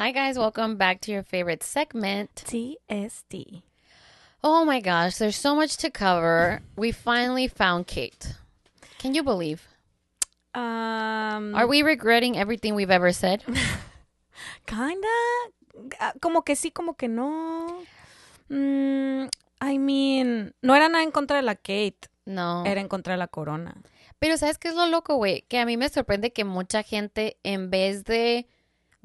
Hi, guys. Welcome back to your favorite segment, TSD. Oh my gosh, there's so much to cover. We finally found Kate. Can you believe? Um, Are we regretting everything we've ever said? Kinda. Ah, como que sí, como que no. Mm, I mean, no era nada en contra de la Kate. No. Era en contra de la corona. Pero ¿sabes qué es lo loco, güey? Que a mí me sorprende que mucha gente, en vez de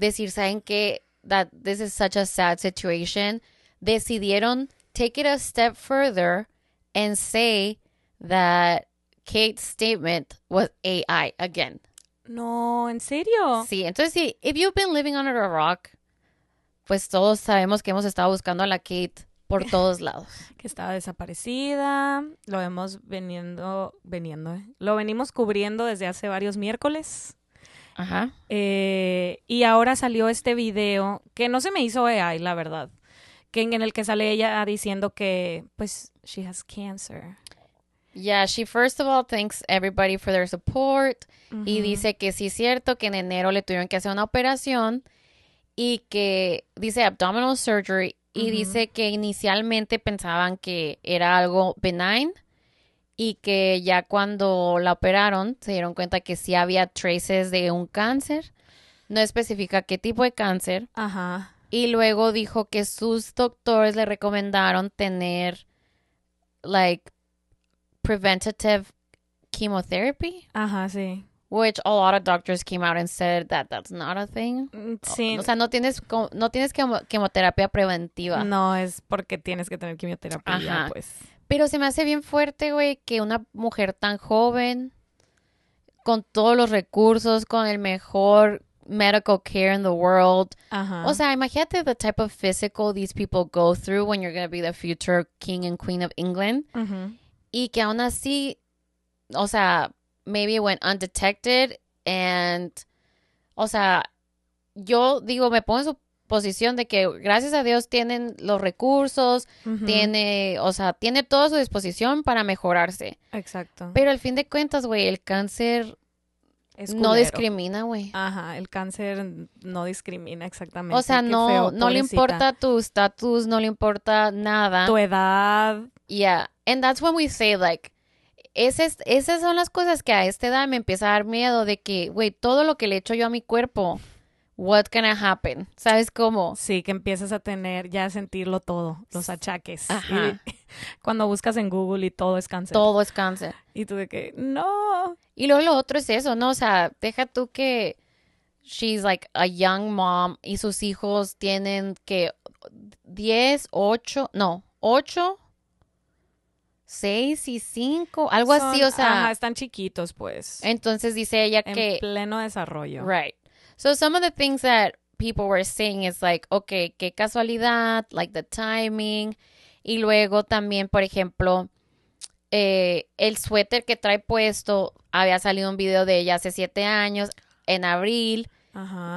decir, ¿saben que That this is such a sad situation. Decidieron take it a step further and say that Kate's statement was AI again. No, ¿en serio? Sí, entonces sí, if you've been living under a rock, pues todos sabemos que hemos estado buscando a la Kate por todos lados. que estaba desaparecida, lo hemos veniendo, veniendo, lo venimos cubriendo desde hace varios miércoles. Ajá. Eh, y ahora salió este video que no se me hizo e AI, la verdad. en, el que sale ella diciendo que, pues, she has cancer. Yeah, she first of all thanks everybody for their support. Y dice que sí es cierto que en enero le tuvieron que hacer una operación y que dice abdominal surgery y dice que inicialmente pensaban que era algo benign y que ya cuando la operaron se dieron cuenta que sí había traces de un cáncer. No especifica qué tipo de cáncer. Ajá. Y luego dijo que sus doctores le recomendaron tener, like, preventative chemotherapy. Ajá, sí. Which a lot of doctors came out and said that that's not a thing. Mm, o, sea, no tienes, no tienes quimioterapia preventiva. No, es porque tienes que tener quimioterapia, Ajá. pues. Pero se me hace bien fuerte, güey, que una mujer tan joven, con todos los recursos, con el mejor medical care in the world. O sea, imagínate the type of physical these people go through when you're going to be the future king and queen of England. Y que aún así, o sea, maybe went undetected and, o sea, yo digo, me pongo en su de que gracias a Dios tienen los recursos, tiene, o sea, tiene toda su disposición para mejorarse. Exacto. Pero al fin de cuentas, güey, el cáncer no discrimina, güey. Ajá, el cáncer no discrimina exactamente. O sea, no, no le importa tu estatus, no le importa nada. Tu edad. Yeah, and that's when we say like esas, esas son las cosas que a esta edad me empieza a dar miedo de que, güey, todo lo que le echo yo a mi cuerpo what can happen? ¿Sabes cómo? Sí, que empiezas a tener, ya a sentirlo todo, los achaques. cuando buscas en Google y todo es cáncer. Todo es cáncer. Y tú de que, no. Y luego lo otro es eso, ¿no? O sea, deja tú que she's like a young mom y sus hijos tienen que 10, 8, no, 8, 6 y 5, algo así, o sea. Ajá, están chiquitos, pues. Entonces dice ella que. En pleno desarrollo. Right. So some of the things that people were saying is like, okay, qué casualidad, like the timing. Y luego también, por ejemplo, eh, el suéter que trae puesto, había salido un video de ella hace siete años, en abril,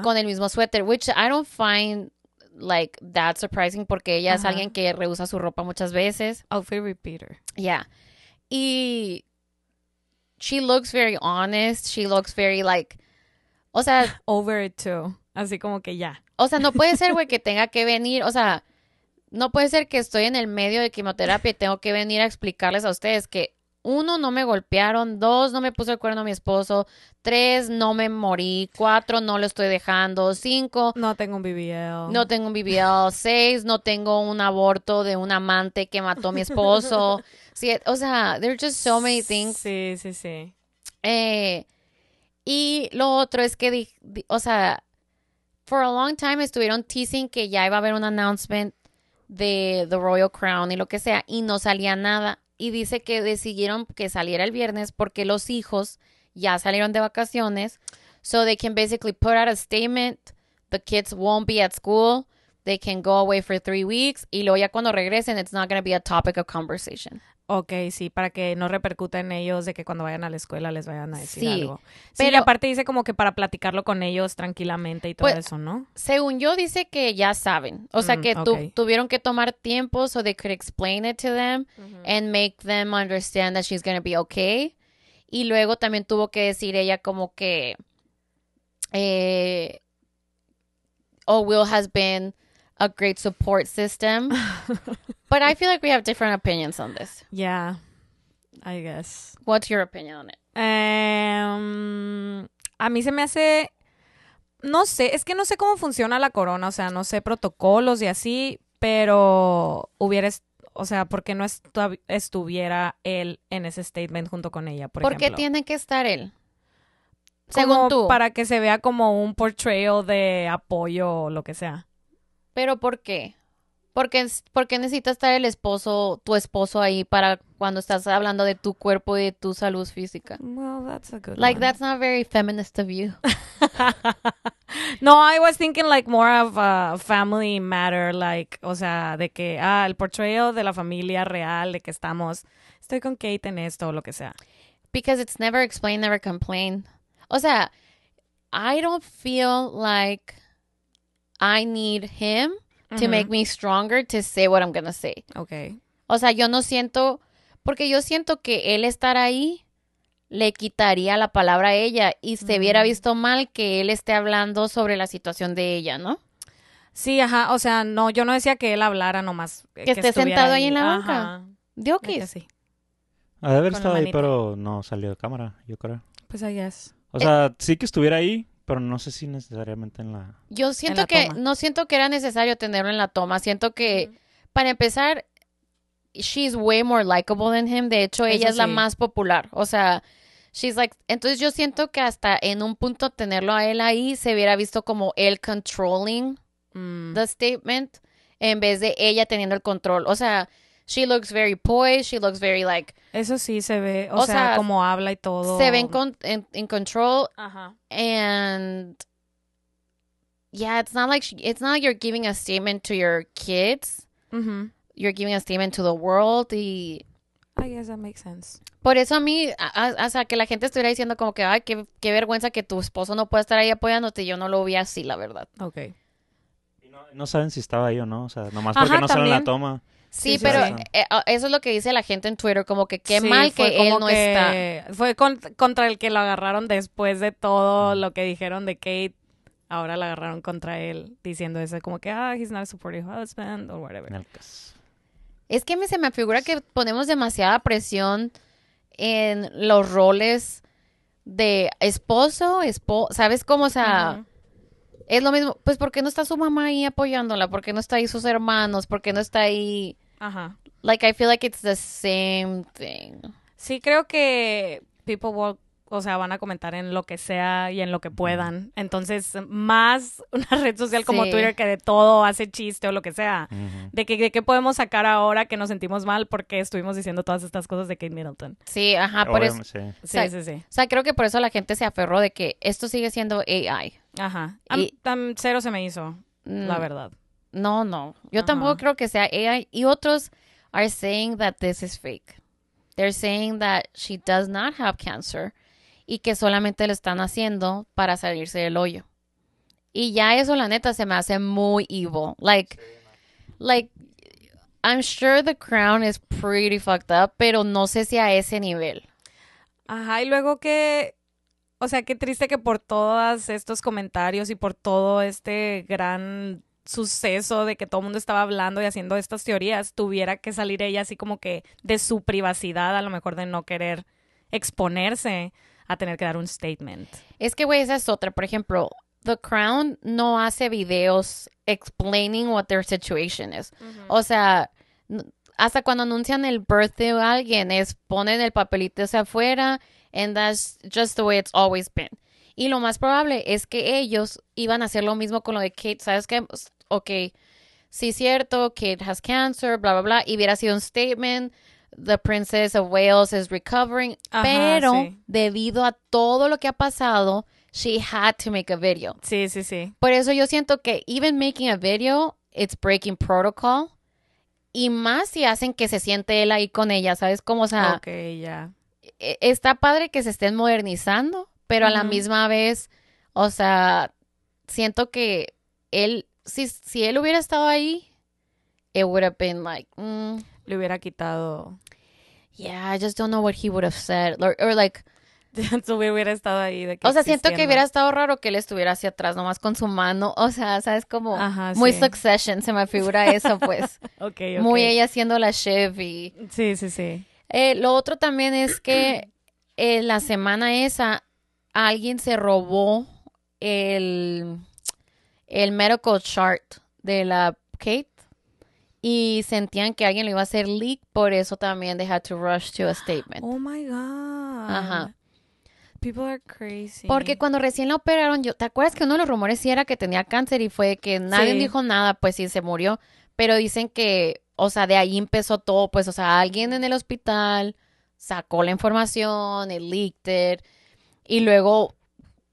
con el mismo suéter, which I don't find like that surprising porque ella es alguien que reusa su ropa muchas veces. Outfit repeater. Yeah. Y she looks very honest. She looks very like o sea. Over it too. Así como que ya. O sea, no puede ser, güey, que tenga que venir. O sea, no puede ser que estoy en el medio de quimioterapia y tengo que venir a explicarles a ustedes que uno, no me golpearon, dos, no me puso el cuerno a mi esposo, tres, no me morí, cuatro, no lo estoy dejando, cinco, no tengo un BBL, no tengo un BBL, seis, no tengo un aborto de un amante que mató a mi esposo, siete, o sea, there's just so many things. Sí, sí, sí. Eh, y lo otro es que, o sea, for a long time estuvieron teasing que ya iba a haber un announcement de The Royal Crown y lo que sea, y no salía nada. Y dice que decidieron que saliera el viernes porque los hijos ya salieron de vacaciones. So they can basically put out a statement. The kids won't be at school. They can go away for three weeks. Y luego ya cuando regresen, it's not going to be a topic of conversation. Ok, sí, para que no repercuta en ellos de que cuando vayan a la escuela les vayan a decir algo. Sí, pero aparte dice como que para platicarlo con ellos tranquilamente y todo pues, eso, ¿no? Según yo dice que ya saben, o sea mm, que tuvieron que tomar tiempo so they could explain it to them and make them understand that she's to be okay. Y luego también tuvo que decir ella como que eh, oh Will has been a great support system. but I feel like we have different opinions on this. Yeah, I guess. What's your opinion on it? Em, a mí se me hace. No sé, es que no sé cómo funciona la corona, o sea, no sé protocolos y así, pero hubiera. O sea, ¿por qué no estuviera él en ese statement junto con ella? ¿Por, ¿Por qué tiene que estar él? Según tú. Para que se vea como un portrayal de apoyo o lo que sea. ¿Pero por qué? Porque, qué necesita estar el esposo, tu esposo ahí para cuando estás hablando de tu cuerpo y de tu salud física. Well, that's a good Like, that's not very feminist of you. no, I was thinking like more of a family matter, like, o sea, de que, ah, el portrayal de la familia real, de que estamos, estoy con Kate en esto o lo que sea. Because it's never explain, never complain. O sea, I don't feel like I need him to make me stronger to say what I'm gonna say. Okay. O sea, yo no siento, porque yo siento que él estar ahí le quitaría la palabra a ella y se hubiera mm. visto mal que él esté hablando sobre la situación de ella, ¿no? Sí, ajá, o sea, no, yo no decía que él hablara nomás. Eh, que, esté sentado ahí en la banca. ¿Dio que sí. Ha haber estado ahí, pero no salió de cámara, yo creo. Pues ahí es. O sea, sí que estuviera ahí, pero no sé si necesariamente en la. Yo siento que no siento que era necesario tenerlo en la toma. Siento que, para empezar, she's way more likable than him. De hecho, ella es la más popular. O sea, she's like. Entonces, yo siento que hasta en un punto tenerlo a él ahí se hubiera visto como él controlling mm. the statement en vez de ella teniendo el control. O sea, She looks very poised, she looks very like. Eso sí se ve, o, sea, como habla y todo. Se ve en, con control. Ajá. And yeah, it's not like she, it's not like you're giving a statement to your kids. Mhm. You're giving a statement to the world. I guess that makes sense. Por eso a mí, o sea, que la gente estuviera diciendo como que, ay, qué, qué, vergüenza que tu esposo no pueda estar ahí apoyándote. Yo no lo vi así, la verdad. Ok. no, saben si estaba ahí o no, o sea, nomás porque no saben la toma. Sí, pero eh, oh, eso es lo que dice la gente en Twitter, como que qué mal que él no está. Fue contra el que lo agarraron después de todo lo que dijeron de Kate. Ahora la agarraron contra él diciendo eso, como que, ah, he's not a supportive husband, o whatever. Es que me, se me figura que ponemos demasiada presión en los roles de esposo, ¿sabes cómo? O sea, es lo mismo. Pues, ¿por qué no está su mamá ahí apoyándola? ¿Por qué no está ahí sus hermanos? ¿Por qué no está ahí Ajá. Like I feel like it's the same thing. Sí creo que people will, o sea, van a comentar en lo que sea y en lo que puedan. Entonces, más una red social como Twitter que de todo hace chiste o lo que sea. De que de qué podemos sacar ahora que nos sentimos mal porque estuvimos diciendo todas estas cosas de Kate Middleton. Sí, ajá, eh, por eso. Sí. Sí, sí, O sea, creo que por eso la gente se aferró de que esto sigue siendo AI. Ajá. tan cero se me hizo, la mm. verdad. No, no. Yo tampoco creo que sea ella. Y otros are saying that this is fake. They're saying that she does not have cancer y que solamente lo están haciendo para salirse del hoyo. Y ya eso, la neta, se me hace muy evil. Like, like, I'm sure the crown is pretty fucked up, pero no sé si a ese nivel. Ajá, y luego que, o sea, qué triste que por todos estos comentarios y por todo este gran suceso de que todo el mundo estaba hablando y haciendo estas teorías, tuviera que salir ella así como que de su privacidad, a lo mejor de no querer exponerse a tener que dar un statement. Es que, güey, esa es otra. Por ejemplo, The Crown no hace videos explaining what their situation is. O sea, hasta cuando anuncian el birthday de alguien, es ponen el papelito hacia afuera and that's just the way it's always been. Y lo más probable es que ellos iban a hacer lo mismo con lo de Kate. ¿Sabes qué? Pues, ok, sí es cierto, Kate has cancer, bla, bla, bla, y hubiera sido un statement, The Princess of Wales is recovering, pero debido a todo lo que ha pasado, she had to make a video. Sí, sí, sí. Por eso yo siento que even making a video, it's breaking protocol. Y más si hacen que se siente él ahí con ella, ¿sabes cómo? O sea, okay, e, está padre que se estén modernizando, pero a la misma vez, o sea, siento que él si, él hubiera estado ahí, it would have been like, mm, le hubiera quitado. Yeah, I just don't know what he would have said. Or, like, hubiera estado ahí. o sea, siento que hubiera estado raro que él estuviera hacia atrás, nomás con su mano. O sea, ¿sabes? Como muy succession, se me figura eso, pues. Muy ella siendo la Chevy. Sí, sí, sí. Eh, lo otro también es que eh, la semana esa alguien se robó el el medical chart de la Kate y sentían que alguien le iba a hacer leak, por eso también they had to rush to a statement. Oh my god. Ajá. People are crazy. Porque cuando recién la operaron, yo, ¿te acuerdas que uno de los rumores sí era que tenía cáncer y fue que nadie dijo nada, pues sí se murió, pero dicen que, o sea, de ahí empezó todo, pues o sea, alguien en el hospital sacó la información, el leaked y luego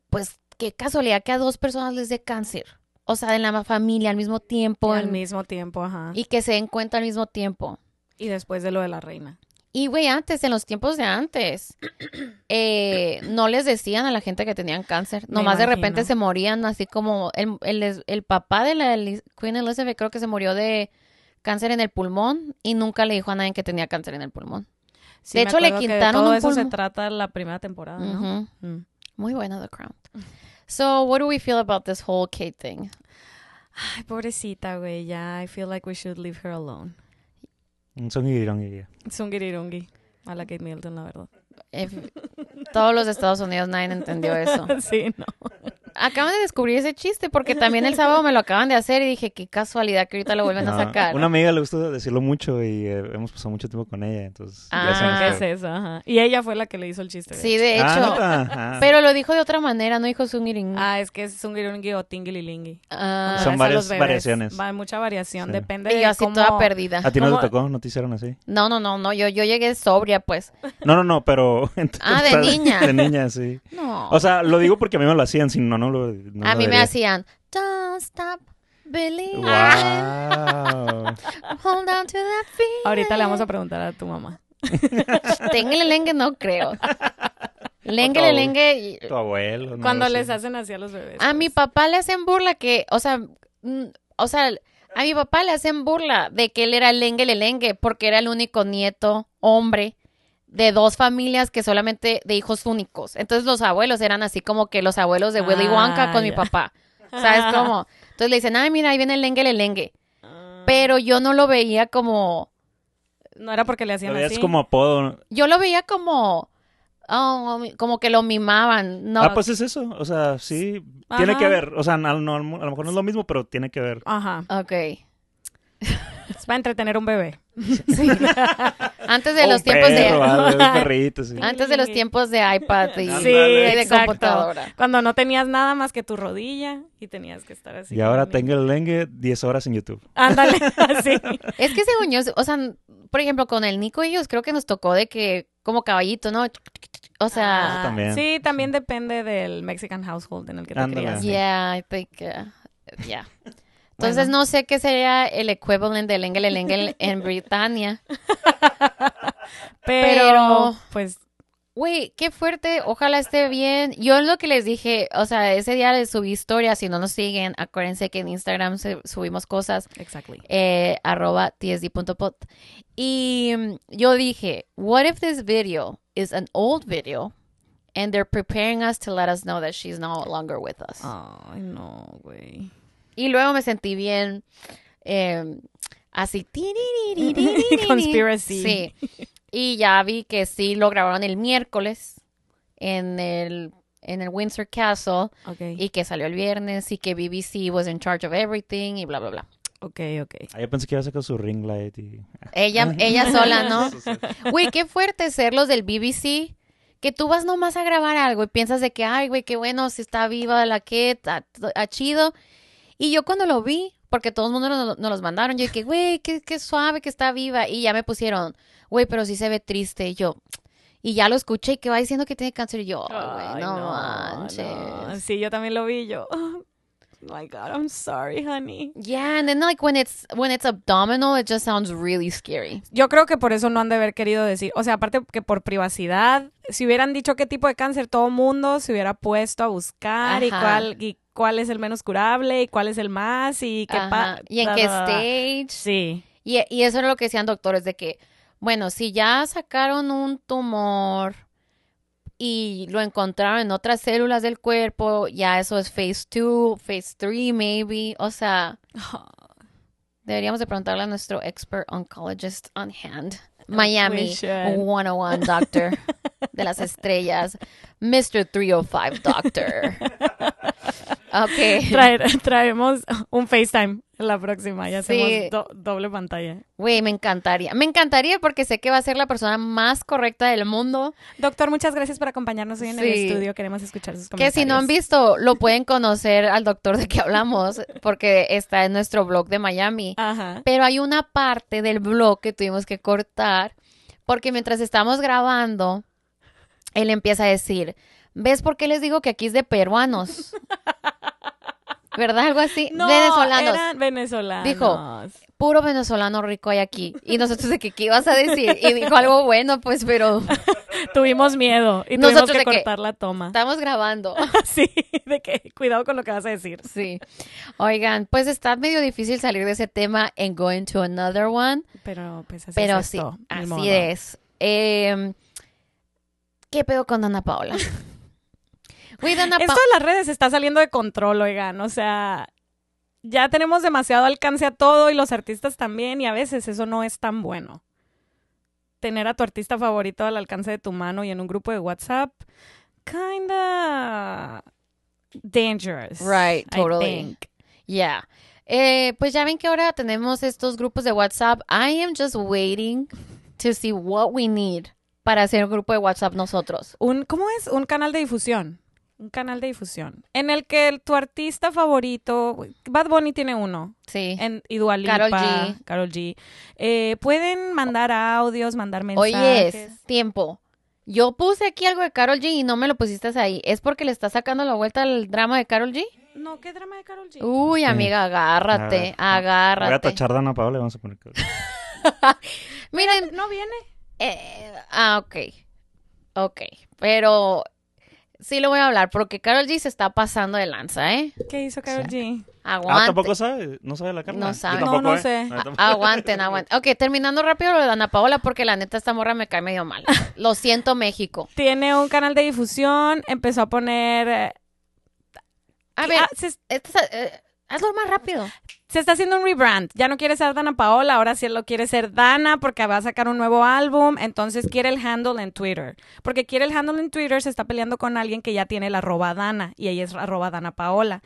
pues qué casualidad que a dos personas les dé cáncer o sea, en la familia al mismo tiempo. Al mismo tiempo, ajá. Y que se den cuenta al mismo tiempo. Y después de lo de la reina. Y, güey, antes, en los tiempos de antes, eh, no les decían a la gente que tenían cáncer. Nomás de repente se morían, así como el, el, papá de la Queen Elizabeth creo que se murió de cáncer en el pulmón y nunca le dijo a nadie que tenía cáncer en el pulmón. de hecho, le quitaron todo eso se trata la primera temporada, mm. Muy buena The Crown. So, what do we feel about this whole Kate thing? Ay, pobrecita, güey. Yeah, I feel like we should leave her alone. Tsungirirongi. Tsungirirongi. A la Kate Middleton, la verdad. If, todos los Estados Unidos, nadie entendió eso. sí, no. acaban de descubrir ese chiste porque también el sábado me lo acaban de hacer y dije, qué casualidad que ahorita lo vuelven a sacar. Una amiga le gusta decirlo mucho y eh, hemos pasado mucho tiempo con ella, entonces... Ah, ¿qué es eso? Y ella fue la que le hizo el chiste. sí, de ah, hecho. Pero lo dijo de otra manera, no dijo sungiringi. Ah, es que es sungiringi o Tingililingi ah. Son varias variaciones. Va, mucha variación, depende y así toda perdida. ¿A ti no te tocó? ¿No te hicieron así? No, no, no, no, yo, yo llegué sobria, pues. No, no, no, pero... ah, de niña. De niña, sí. O sea, lo digo porque a mí me lo hacían, si no, a mí me hacían. Don't stop. Ahorita le vamos a preguntar a tu mamá. el lengue no creo. Lengue tu, lengue. Tu abuelo. cuando les hacen así a los bebés. A mi pues. papá le hacen burla que, o sea, mm, o sea, a mi papá le hacen burla de que él era lengue lengue porque era el único nieto hombre de dos familias que solamente de hijos únicos. Entonces los abuelos eran así como que los abuelos de Willy ah, Wonka con mi papá. ¿Sabes cómo? Entonces le dicen, ay, mira, ahí viene el lengue, el lengue. Ah. Pero yo no lo veía como... No era porque le hacían así. Es como apodo. Yo lo veía como... Oh, como que lo mimaban. No. Ah, pues es eso. O sea, sí. Tiene que ver. O sea, a lo mejor no es lo mismo, pero tiene que ver. Ajá. Ok va a entretener un bebé. Antes de los tiempos de antes de los tiempos de iPad y, de computadora. Cuando no tenías nada más que tu rodilla y tenías que estar así. Y ahora tengo el lengue 10 horas en YouTube. Ándale, así. Es que según yo, o sea, por ejemplo, con el Nico y ellos creo que nos tocó de que como caballito, ¿no? O sea, ah, sí, también depende del Mexican household en el que te Yeah, I think uh, yeah. Entonces no sé qué sería el equivalente del engel, el en Britania. pero, pues... Güey, qué fuerte, ojalá esté bien. Yo lo que les dije, o sea, ese día les subí historia. si no nos siguen, acuérdense que en Instagram subimos cosas. Exactly. Eh, arroba tsd.pot. Y mm, yo dije, what if this video is an old video and they're preparing us to let us know that she's no longer with us? Ay, no, güey. Y luego me sentí bien eh, así. Conspiracy. Sí. Y ya vi que sí lo grabaron el miércoles en el en el Windsor Castle y que salió el viernes y que BBC was in charge of everything y bla bla bla. Ok, ok. ahí pensé que iba a sacar su ring light y... Ella, ella sola, ¿no? Güey, qué fuerte ser los del BBC que tú vas nomás a grabar algo y piensas de que, ay, güey, qué bueno, si está viva la que, Ha... chido. Y yo cuando lo vi, porque todo el mundo nos, los mandaron, yo dije, güey, qué, suave que está viva. Y ya me pusieron, güey, pero sí se ve triste. Y yo, y ya lo escuché y que va diciendo que tiene cáncer. Y yo, güey, no, manches. Sí, yo también lo vi, yo. Oh my god, I'm sorry, honey. Yeah, and then like when it's when it's abdominal, it just sounds really scary. Yo creo que por eso no han de haber querido decir, o sea, aparte que por privacidad, si hubieran dicho qué tipo de cáncer todo mundo se hubiera puesto a buscar y cuál cuál es el menos curable y cuál es el más y qué y en qué stage. Sí. Y, eso era lo que decían doctores, de que, bueno, si ya sacaron un tumor y lo encontraron en otras células del cuerpo, ya eso es phase 2, phase three maybe, o sea, deberíamos de preguntarle a nuestro expert oncologist on hand. Miami 101 doctor. de las estrellas, Mr. 305 Doctor. Ok. traemos un FaceTime la próxima ya hacemos doble pantalla. Güey, me encantaría. Me encantaría porque sé que va a ser la persona más correcta del mundo. Doctor, muchas gracias por acompañarnos hoy en el estudio. Queremos escuchar sus comentarios. Que si no han visto, lo pueden conocer al doctor de que hablamos porque está en nuestro blog de Miami. Ajá. Pero hay una parte del blog que tuvimos que cortar porque mientras estamos grabando, él empieza a decir, ¿ves por qué les digo que aquí es de peruanos? ¿Verdad? Algo así. No, venezolanos. Eran Dijo, puro venezolano rico hay aquí. Y nosotros de que, ¿qué ibas a decir? Y dijo algo bueno, pues, pero... tuvimos miedo y tuvimos nosotros que cortar la toma. Estamos grabando. sí, de que cuidado con lo que vas a decir. Sí. Oigan, pues está medio difícil salir de ese tema en going to another one. Pero pues así pero sí, así es. Eh, ¿Qué pedo con Dona Paola? Esto de las redes está saliendo de control, oigan. O sea, ya tenemos demasiado alcance a todo y los artistas también, y a veces eso no es tan bueno. Tener a tu artista favorito al alcance de tu mano y en un grupo de WhatsApp, kinda dangerous. Right, totally. Yeah. Eh, pues ya ven que ahora tenemos estos grupos de WhatsApp. I am just waiting to see what we need para hacer un grupo de WhatsApp nosotros. Un, ¿Cómo es? Un canal de difusión. Un canal de difusión. En el que tu artista favorito, Bad Bunny tiene uno. Sí. En, y Carol G. Carol G. Eh, pueden mandar audios, mandar mensajes. Oye, es tiempo. Yo puse aquí algo de Carol G y no me lo pusiste ahí. ¿Es porque le estás sacando la vuelta al drama de Carol G? No, ¿qué drama de Carol G? Uy, amiga, agárrate, ah, agárrate. Voy a tachar Dana Paola vamos a poner Miren, no viene. Eh, ah, ok. Ok. Pero sí lo voy a hablar porque Carol G se está pasando de lanza, ¿eh? ¿Qué hizo Carol G? Aguante. Ah, tampoco sabe, no sabe la carta. No sabe. no, no ¿eh? sé. aguanten, aguanten. Ok, terminando rápido lo de Ana Paola porque la neta esta morra me cae medio mal. Lo siento, México. Tiene un canal de difusión, empezó a poner... Eh, a ver, ah, Hazlo más rápido. Se está haciendo un rebrand. Ya no quiere ser Dana Paola, ahora sí lo quiere ser Dana porque va a sacar un nuevo álbum. Entonces quiere el handle en Twitter. Porque quiere el handle en Twitter, se está peleando con alguien que ya tiene la arroba Dana y ella es arroba Dana Paola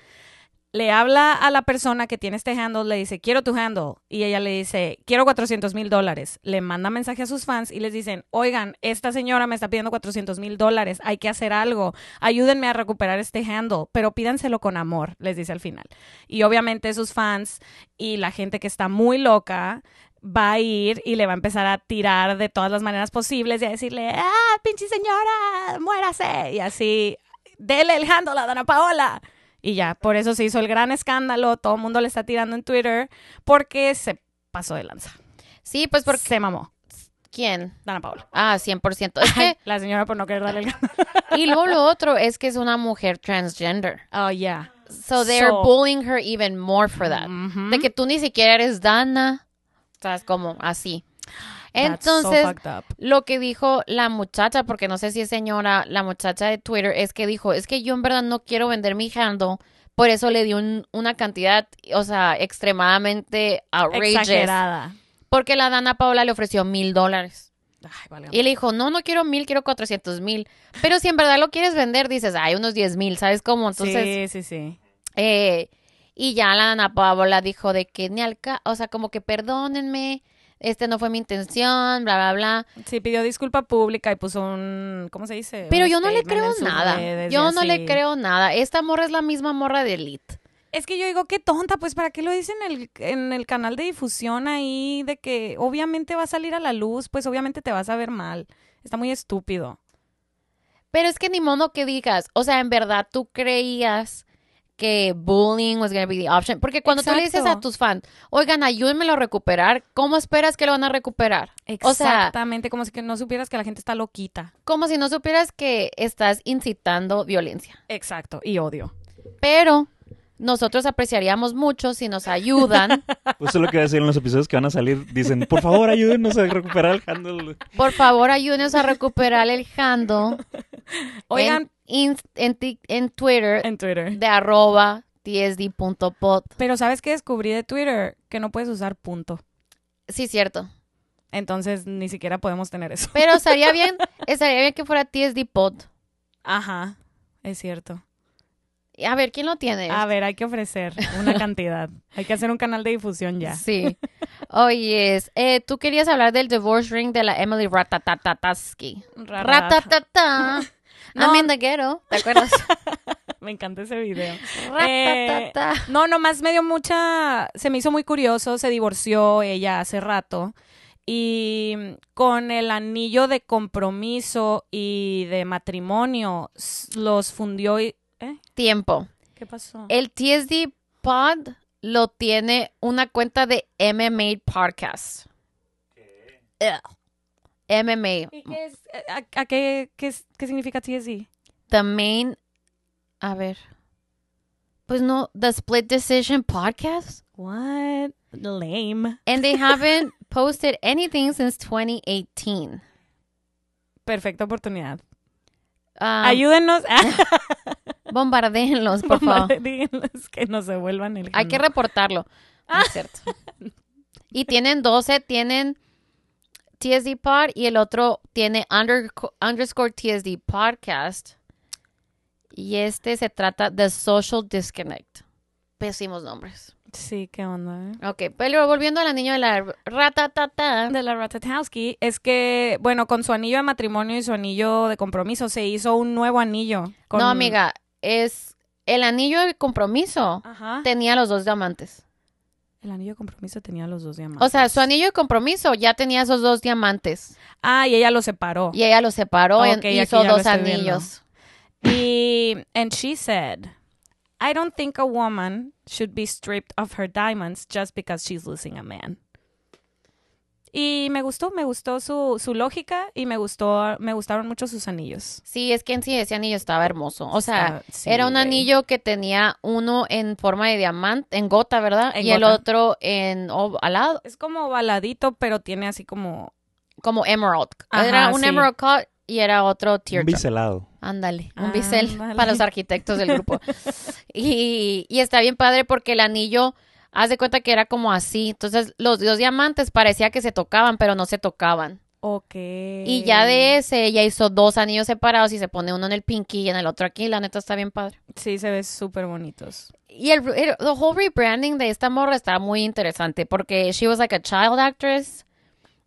le habla a la persona que tiene este handle, le dice, quiero tu handle. Y ella le dice, quiero 400 mil dólares. Le manda mensaje a sus fans y les dicen, oigan, esta señora me está pidiendo 400 mil dólares, hay que hacer algo, ayúdenme a recuperar este handle, pero pídanselo con amor, les dice al final. Y obviamente sus fans y la gente que está muy loca va a ir y le va a empezar a tirar de todas las maneras posibles y a decirle, ah, pinche señora, muérase. Y así, dele el handle a Dona Paola. Y ya, por eso se hizo el gran escándalo, todo el mundo le está tirando en Twitter, porque se pasó de lanza. Sí, pues porque... Se mamó. ¿Quién? Dana Paula. Ah, 100%. Es que... La señora por no querer darle el Y luego lo otro es que es una mujer transgender. Oh, yeah. So they're bullying her even more for that. Mm-hmm. De que tú ni siquiera eres Dana. O sea, es como así. Entonces, lo que dijo la muchacha, porque no sé si es señora, la muchacha de Twitter, es que dijo, es que yo en verdad no quiero vender mi handle, por eso le dio una cantidad, o sea, extremadamente outrageous. Exagerada. Porque la Dana Paola le ofreció mil dólares. Y le dijo, no, no quiero mil, quiero cuatrocientos mil. Pero si en verdad lo quieres vender, dices, hay unos diez mil, ¿sabes cómo? Entonces, sí, sí, sí. Eh, y ya la Dana Paola dijo de que ni al o sea, como que perdónenme, este no fue mi intención, bla, bla, bla. Sí, pidió disculpa pública y puso un, ¿cómo se dice? Pero yo no le creo nada. Yo no le creo nada. Esta morra es la misma morra de Elite. Es que yo digo, qué tonta, pues ¿para qué lo dicen en el, en el canal de difusión ahí? De que obviamente va a salir a la luz, pues obviamente te vas a ver mal. Está muy estúpido. Pero es que ni modo que digas, o sea, en verdad tú creías que bullying was going to be the option. Porque cuando tú le dices a tus fans, oigan, ayúdenmelo a recuperar, ¿cómo esperas que lo van a recuperar? Exactamente, como si no supieras que la gente está loquita. Como si no supieras que estás incitando violencia. Exacto, y odio. Pero nosotros apreciaríamos mucho si nos ayudan. Pues eso es lo que voy a decir en los episodios que van a salir. Dicen, por favor, ayúdenos a recuperar el handle. Por favor, ayúdenos a recuperar el handle. Oigan. En, Twitter. En Twitter. De arroba tsd.pod. Pero ¿sabes qué descubrí de Twitter? Que no puedes usar punto. Sí, cierto. Entonces ni siquiera podemos tener eso. Pero estaría bien, estaría bien que fuera TSD.pod Ajá, es cierto. A ver, ¿quién lo tiene? A ver, hay que ofrecer una cantidad. hay que hacer un canal de difusión ya. Sí. Oye, es, eh, tú querías hablar del divorce ring de la Emily Ratatatatsky. Ratatata. No. I'm in the ghetto, ¿te acuerdas? me encanta ese video. Eh, no, nomás me dio mucha, se me hizo muy curioso, se divorció ella hace rato y con el anillo de compromiso y de matrimonio los fundió ¿Eh? Tiempo. ¿Qué pasó? El TSD Pod lo tiene una cuenta de MMA Podcast. ¿Qué? Ugh. MMA. ¿Y qué es, a, qué, qué, significa TSD? The main. A ver. Pues no, the Split Decision Podcast. What? Lame. And they haven't posted anything since 2018. Perfecta oportunidad. Um, Ayúdenos A Bombardéenlos, por favor. que no se vuelvan el. Hay que reportarlo. Ah. cierto. Y tienen 12, tienen TSD Pod y el otro tiene underscore TSD Podcast. Y este se trata de Social Disconnect. Pésimos nombres. Sí, qué onda. Eh? Ok, pero volviendo al anillo de la ratatata. De la ratatowski, es que, bueno, con su anillo de matrimonio y su anillo de compromiso se hizo un nuevo anillo. No, amiga, es el anillo de compromiso tenía los dos diamantes. El anillo de compromiso tenía los dos diamantes. O sea, su anillo de compromiso ya tenía esos dos diamantes. Ah, y ella lo separó. Y ella lo separó y hizo dos anillos. Y and she said, I don't think a woman should be stripped of her diamonds just because she's losing a man. Y me gustó, me gustó su, su lógica y me gustó, me gustaron mucho sus anillos. Sí, es que en sí ese anillo estaba hermoso. O sea, era un anillo que tenía uno en forma de diamante, en gota, ¿verdad? y el otro en ovalado. Es como ovaladito, pero tiene así como... Como emerald. era un emerald cut y era otro teardrop. Un biselado. Ándale, un bisel para los arquitectos del grupo. y está bien padre porque el anillo haz de cuenta que era como así. Entonces, los dos diamantes parecía que se tocaban, pero no se tocaban. Ok. Y ya de ese, ella hizo dos anillos separados y se pone uno en el pinky y en el otro aquí. La neta está bien padre. Sí, se ve súper bonitos. Y el, whole rebranding de esta morra está muy interesante porque she was like a child actress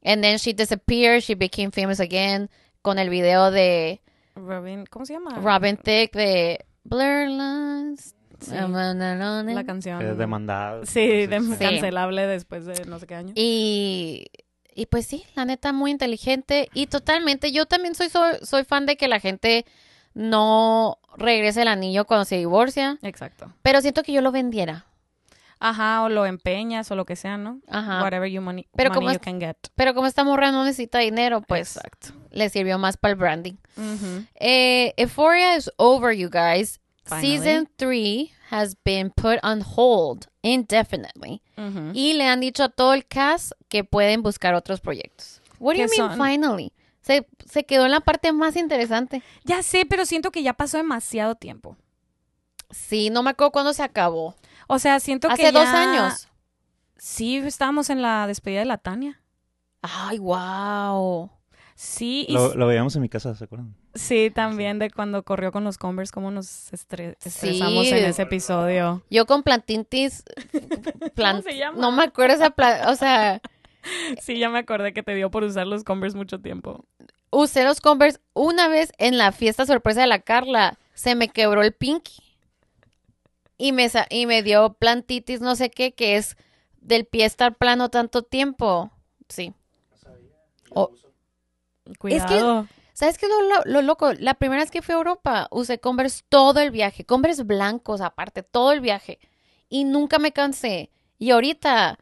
and then she disappeared, she became famous again con el video de Robin, ¿cómo se llama? Robin Thicke de Blur la canción. Es demandada. Sí, cancelable después de no sé qué año. Y, pues sí, la neta, muy inteligente y totalmente. Yo también soy, soy, fan de que la gente no regrese el anillo cuando se divorcia. Exacto. Pero siento que yo lo vendiera. Ajá, o lo empeñas o lo que sea, ¿no? Ajá. Whatever you money, pero como you can get. Pero como esta morra no necesita dinero, pues Exacto. le sirvió más para el branding. Eh, Euphoria is over, you guys. Season 3 has been put on hold indefinitely. Mm-hmm. Y le han dicho a todo el cast que pueden buscar otros proyectos. What do you mean finally? Se, quedó en la parte más interesante. Ya sé, pero siento que ya pasó demasiado tiempo. Sí, no me acuerdo cuándo se acabó. O sea, siento que. Hace dos años. Sí, estábamos en la despedida de la Tania. Ay, wow. Sí. Lo, lo veíamos en mi casa, ¿se acuerdan? Sí, también de cuando corrió con los Converse, cómo nos estresamos en ese episodio. Yo con Plantitis... No me acuerdo esa. O sea. Sí, ya me acordé que te dio por usar los Converse mucho tiempo. Usé los Converse una vez en la fiesta sorpresa de la Carla. Se me quebró el pinky. Y me, y me dio plantitis, no sé qué, que es del pie estar plano tanto tiempo. Sí. Cuidado. ¿Sabes qué es lo, loco? La primera vez que fui a Europa usé Converse todo el viaje, Converse blancos aparte, todo el viaje. Y nunca me cansé. Y ahorita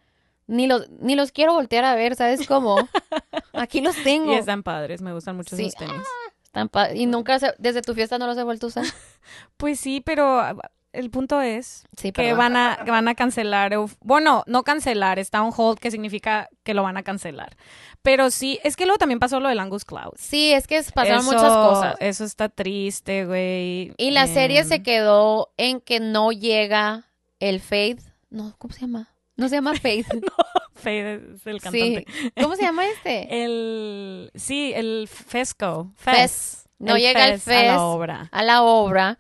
ni los, ni los quiero voltear a ver, ¿sabes cómo? Aquí los tengo. Y están padres, me gustan mucho esos tenis. Ah, están padres. y nunca, desde tu fiesta no los he vuelto a usar. Pues sí, pero ah, el punto es que, van a, van a cancelar. Bueno, no cancelar, está un hold que significa que lo van a cancelar. Pero sí, es que luego también pasó lo del Angus Cloud. Sí, es que pasaron muchas cosas. Eso está triste, güey. Y la serie se em. quedó en que no llega el Faith. No, ¿cómo se llama? No se llama Faith. Faith es el cantante. ¿Cómo se llama este? el sí, el Fesco. Fes. No llega el Fes a la obra. A la obra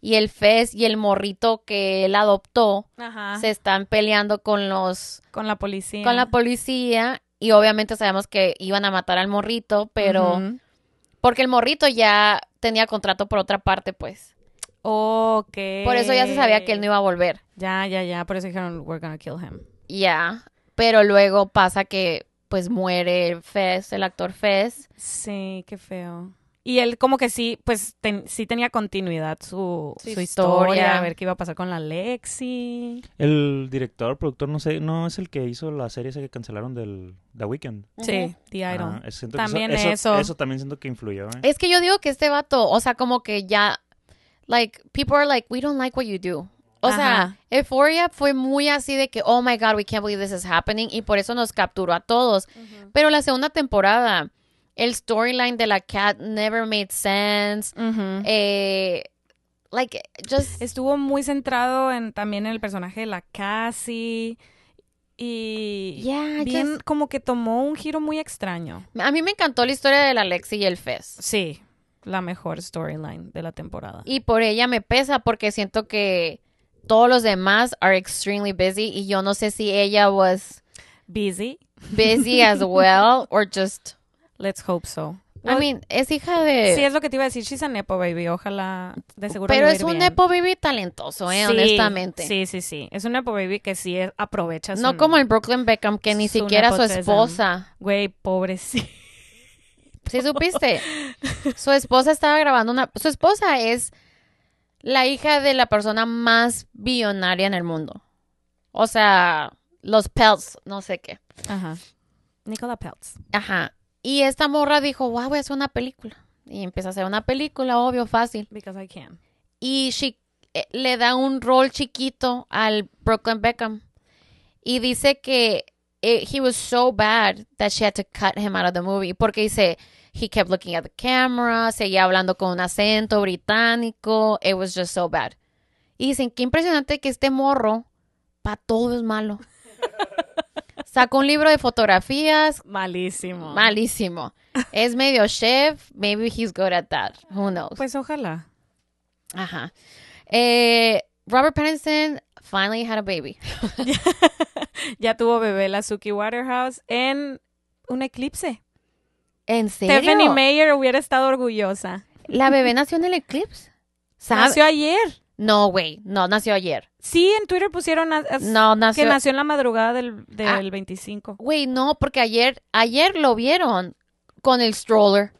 y el Fez y el morrito que él adoptó se están peleando con los... Con la policía. Con la policía y obviamente sabemos que iban a matar al morrito, pero... Porque el morrito ya tenía contrato por otra parte, pues. Ok. Por eso ya se sabía que él no iba a volver. Ya, ya, ya. Por eso dijeron, we're gonna kill him. Ya. Pero luego pasa que, pues, muere el Fez, el actor Fez. Sí, qué feo. Y él como que sí, pues sí tenía continuidad su, historia. a ver qué iba a pasar con la Lexi. El director, productor, no sé, no es el que hizo la serie esa que cancelaron del The Weeknd. Sí, The Iron. también eso, eso, también siento que influyó. ¿eh? Es que yo digo que este vato, o sea, como que ya, like, people are like, we don't like what you do. O sea, Euphoria fue muy así de que, oh my god, we can't believe this is happening. Y por eso nos capturó a todos. Pero la segunda temporada el storyline de la cat never made sense. Eh, just... Estuvo muy centrado en, también en el personaje de la Cassie. Y ya bien, como que tomó un giro muy extraño. A mí me encantó la historia de la Lexi y el Fez. Sí, la mejor storyline de la temporada. Y por ella me pesa porque siento que todos los demás are extremely busy y yo no sé si ella was busy, busy as well or just Let's hope so. I mean, es hija de. Sí, es lo que te iba a decir. She's a Nepo baby. Ojalá, de seguro. Pero es un Nepo baby talentoso, ¿eh? honestamente. Sí, sí, sí. Es un Nepo baby que sí aprovecha. No como el Brooklyn Beckham, que ni siquiera su esposa. Güey, pobrecito. Sí, supiste. su esposa estaba grabando una. Su esposa es la hija de la persona más billonaria en el mundo. O sea, los Peltz, no sé qué. Ajá. Nicola Peltz. Ajá. Y esta morra dijo, wow, voy a hacer una película. Y empieza a hacer una película, obvio, fácil. Because I can. Y eh, le da un rol chiquito al Brooklyn Beckham. Y dice que eh, he was so bad that she had to cut him out of the movie. Porque dice, he kept looking at the camera, seguía hablando con un acento británico. It was just so bad. Y dicen, qué impresionante que este morro, para todo es malo. Sacó un libro de fotografías. Malísimo. Malísimo. Es medio chef. Maybe he's good at that. Who knows? Pues ojalá. Ajá. Eh, Robert Pattinson finally had a baby. ya tuvo bebé la Suki Waterhouse en un eclipse. ¿En serio? Stephanie Mayer hubiera estado orgullosa. ¿La bebé nació en el eclipse? Nació ayer. No, güey, no, nació ayer. Sí, en Twitter pusieron que nació en la madrugada del, 25. Ah. Güey, no, porque ayer, ayer lo vieron con el stroller.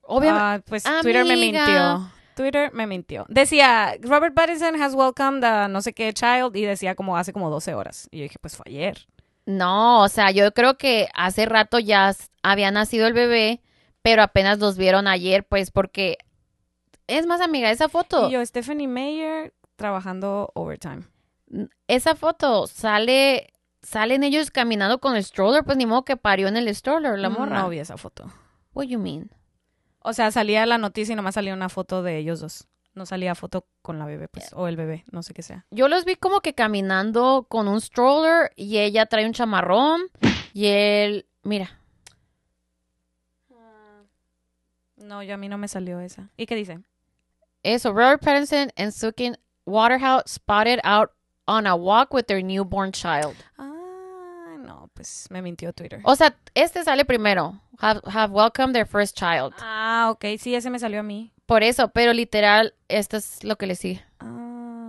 Obviamente. Ah, pues Twitter me mintió. Twitter me mintió. Decía, Robert Pattinson has welcomed a no sé qué child y decía como hace como 12 horas. Y yo dije, pues fue ayer. No, o sea, yo creo que hace rato ya había nacido el bebé, pero apenas los vieron ayer, pues porque es más, amiga, esa foto. Y yo, Stephanie Mayer trabajando overtime. Esa foto sale, salen ellos caminando con el stroller, pues ni modo que parió en el stroller la morra. No vi esa foto. What you mean? O sea, salía la noticia y nomás salía una foto de ellos dos. No salía foto con la bebé, pues, o el bebé, no sé qué sea. Yo los vi como que caminando con un stroller y ella trae un chamarrón y él, mira. No, yo a mí no me salió esa. ¿Y qué dice? Eso, Robert Pattinson and Sukin Waterhouse spotted out on a walk with their newborn child. Ah, no, pues me mintió Twitter. O sea, este sale primero. Have, have welcomed their first child. Ah, ok, sí, ese me salió a mí. Por eso, pero literal, esto es lo que le sigue. Perdónenos,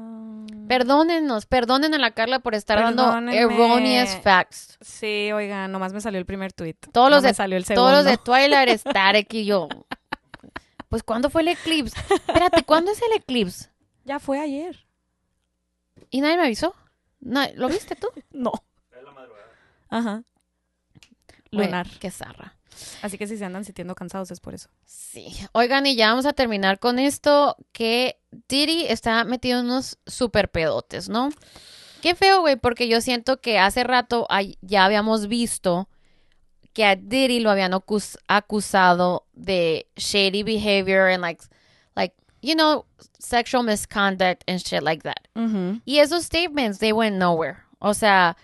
ah. Perdónennos, perdonen a la Carla por estar dando erroneous facts. Sí, oiga, nomás me salió el primer tweet. Todos los de, salió Todos los de Twilight Starek y yo. Pues ¿cuándo fue el eclipse? Espérate, ¿cuándo es el eclipse? Ya fue ayer. ¿Y nadie me avisó? ¿Lo viste tú? no. Es la madrugada. Ajá. Lunar. zarra. Así que si se andan sintiendo cansados es por eso. Sí. Oigan, y ya vamos a terminar con esto, que Tiri está metido en unos super pedotes, ¿no? Qué feo, güey, porque yo siento que hace rato ya habíamos visto que a Diddy lo habían acusado de shady behavior and like, like you know, sexual misconduct and shit like that. Y esos statements, they went nowhere. O sea,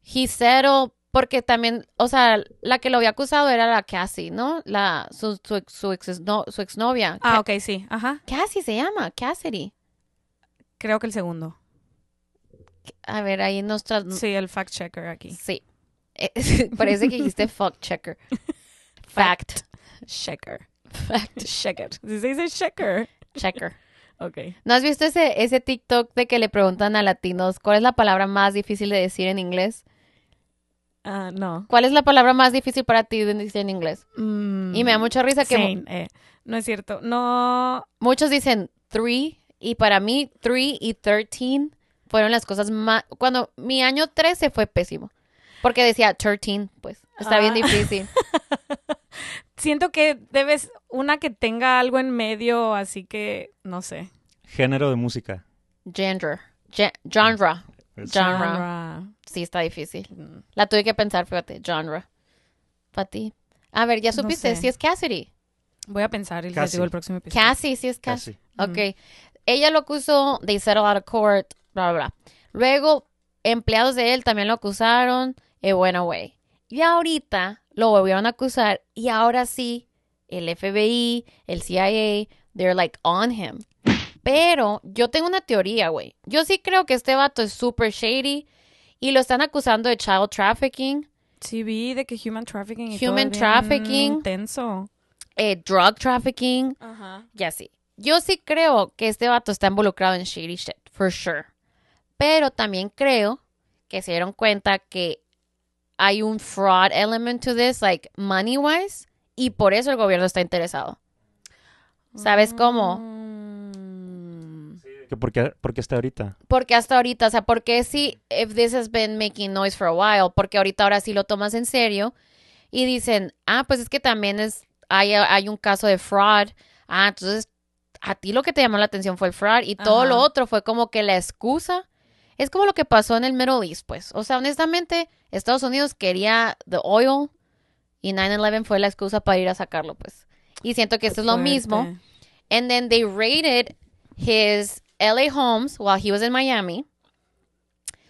he settled oh, porque también, o sea, la que lo había acusado era la Cassie, ¿no? La, su, ex, no, su exnovia. Ah, ok, sí, ajá. Cassie se llama, Cassidy. Creo que el segundo. A ver, ahí está Sí, el fact checker aquí. Sí. Eh, parece que dijiste fuck checker. Fact, checker. Fact checker. dice checker. Checker. ¿No has visto ese, ese TikTok de que le preguntan a latinos cuál es la palabra más difícil de decir en inglés? ah no. ¿Cuál es la palabra más difícil para ti de decir en inglés? Mm, y me da mucha risa que... Eh. No es cierto. No... Muchos dicen three y para mí three y thirteen fueron las cosas más... Cuando mi año 13 fue pésimo. Porque decía 13, pues está bien ah. difícil. Siento que debes una que tenga algo en medio, así que no sé. Género de música. Gender. genre. Genre. Sí, está difícil. La tuve que pensar, fíjate. Genre. Para ti. A ver, ya supiste si es Cassidy. Voy a pensar y les el próximo episodio. Cassie, sí es Cassidy. Ok. Ella lo acusó, de... settled out of court, bla, bla. Luego, empleados de él también lo acusaron. Eh, bueno, güey. Y ahorita lo volvieron a acusar y ahora sí, el FBI, el CIA, they're like on him. Pero yo tengo una teoría, güey. Yo sí creo que este vato es super shady y lo están acusando de child trafficking. Sí, de que human trafficking. Y human trafficking. Intenso. Eh, drug trafficking. Ajá. sí. Yo sí creo que este vato está involucrado en shady shit, for sure. Pero también creo que se dieron cuenta que hay un fraud element to this, like money wise, y por eso el gobierno está interesado. ¿Sabes cómo? Sí, mm. ¿Por qué, porque hasta ahorita? Porque hasta ahorita, o sea, porque si, if this has been making noise for a while, porque ahorita ahora sí lo tomas en serio y dicen, ah, pues es que también es, hay, hay un caso de fraud, ah, entonces a ti lo que te llamó la atención fue el fraud y todo lo otro fue como que la excusa es como lo que pasó en el Middle East, pues. O sea, honestamente, Estados Unidos quería the oil y 9-11 fue la excusa para ir a sacarlo, pues. Y siento que esto es lo mismo. And then they raided his LA homes while he was in Miami.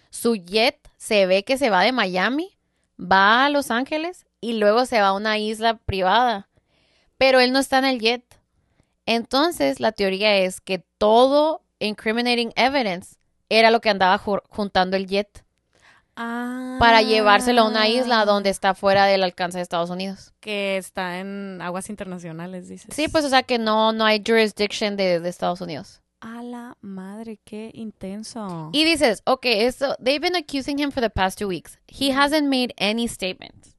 Su jet se ve que se va de Miami, va a Los Ángeles y luego se va a una isla privada. Pero él no está en el jet. Entonces, la teoría es que todo incriminating evidence era lo que andaba juntando el jet. Ah, para llevárselo a una isla ah. donde está fuera del alcance de Estados Unidos. Que está en aguas internacionales, dices. Sí, pues o sea que no, no hay jurisdiction de, Estados Unidos. A la madre, qué intenso. Y dices, okay, so they've been accusing him for the past two weeks. He hasn't made any statement.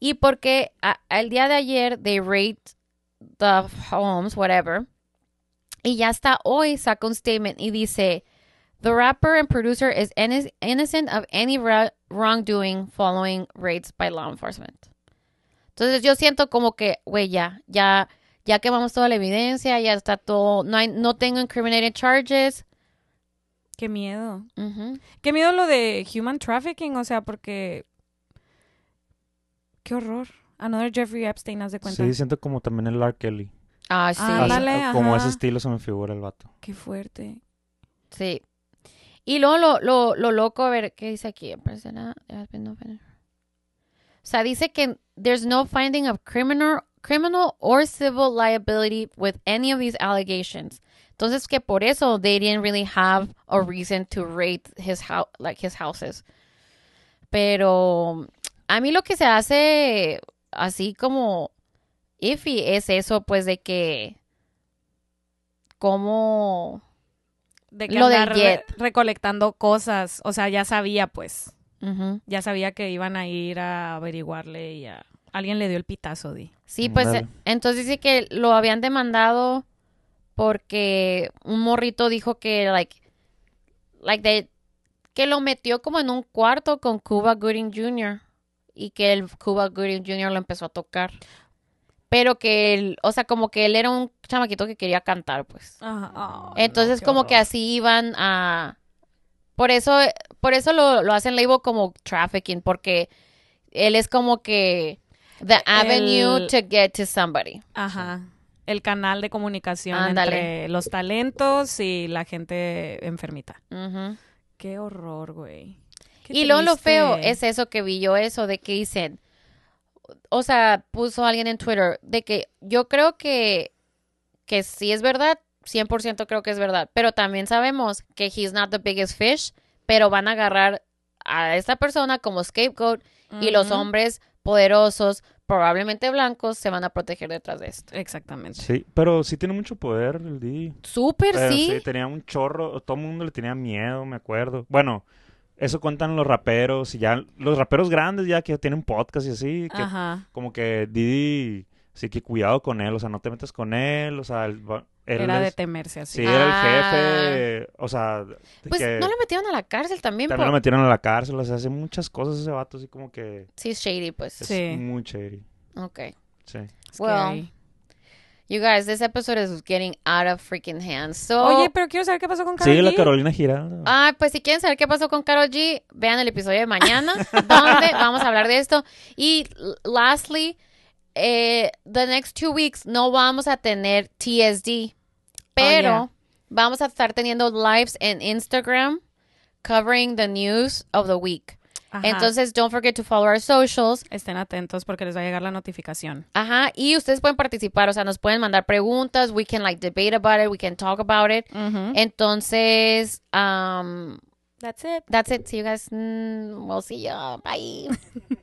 Y porque el día de ayer they raided the homes, whatever. Y ya hasta hoy saca un statement y dice, The rapper and producer is innocent of any wrongdoing following raids by law enforcement. Entonces yo siento como que, güey, ya, ya, ya quemamos toda la evidencia, ya está todo, no, hay, no tengo incriminated charges. Qué miedo. Qué miedo lo de human trafficking, o sea, porque... Qué horror. Another Jeffrey Epstein, ¿has de cuenta. Sí, siento como también el R. Kelly. Ah, sí. como ese estilo se me figura el vato. Qué fuerte. Sí, y luego lo, lo, lo loco, a ver, ¿qué dice aquí? O sea, dice que there's no finding of criminal, criminal or civil liability with any of these allegations. Entonces que por eso they didn't really have a reason to raid his like his houses. Pero a mí lo que se hace así como iffy es eso, pues de que como de que lo recolectando cosas. O sea, ya sabía, pues. Ya sabía que iban a ir a averiguarle y a... Alguien le dio el pitazo, Di. Sí, pues entonces dice que lo habían demandado porque un morrito dijo que, like, like que lo metió como en un cuarto con Cuba Gooding Jr. y que el Cuba Gooding Jr. lo empezó a tocar pero que él, o sea, como que él era un chamaquito que quería cantar, pues. Ajá. Entonces como que así iban a... Por eso, por eso lo, hacen label como trafficking, porque él es como que the avenue to get to somebody. Ajá. El canal de comunicación entre los talentos y la gente enfermita. Qué horror, güey. y luego lo feo es eso que vi yo, eso de que dicen, o sea, puso alguien en Twitter de que yo creo que, que sí es verdad, 100% creo que es verdad, pero también sabemos que he's not the biggest fish, pero van a agarrar a esta persona como scapegoat y los hombres poderosos, probablemente blancos, se van a proteger detrás de esto. Exactamente. Sí, pero sí tiene mucho poder el D. Súper, sí. Sí, tenía un chorro, todo el mundo le tenía miedo, me acuerdo. Bueno, eso cuentan los raperos y ya los raperos grandes ya que tienen podcast y así, que como que Didi, sí que cuidado con él, o sea, no te metas con él, o sea, era de temerse así. Sí, era el jefe, ah. o sea... Pues no lo metieron a la cárcel también. Pero no lo metieron a la cárcel, o sea, hace muchas cosas ese vato, así como que... Sí, es shady, pues. sí. muy shady. Ok. Sí. You guys, this episode is getting out of freaking hands. So... Oye, pero quiero saber qué pasó con Carol G. Sí, la Carolina Giraldo. Ah, pues si quieren saber qué pasó con Carol G, vean el episodio de mañana, donde vamos a hablar de esto. Y lastly, eh, the next two weeks no vamos a tener TSD, oh, pero vamos a estar teniendo lives en Instagram covering the news of the week. Entonces, don't forget to follow our socials. Estén atentos porque les va a llegar la notificación. Ajá, y ustedes pueden participar, o sea, nos pueden mandar preguntas, we can like debate about it, we can talk about it. Entonces, um, that's it. That's it. See you guys. Mm, we'll see you. Bye.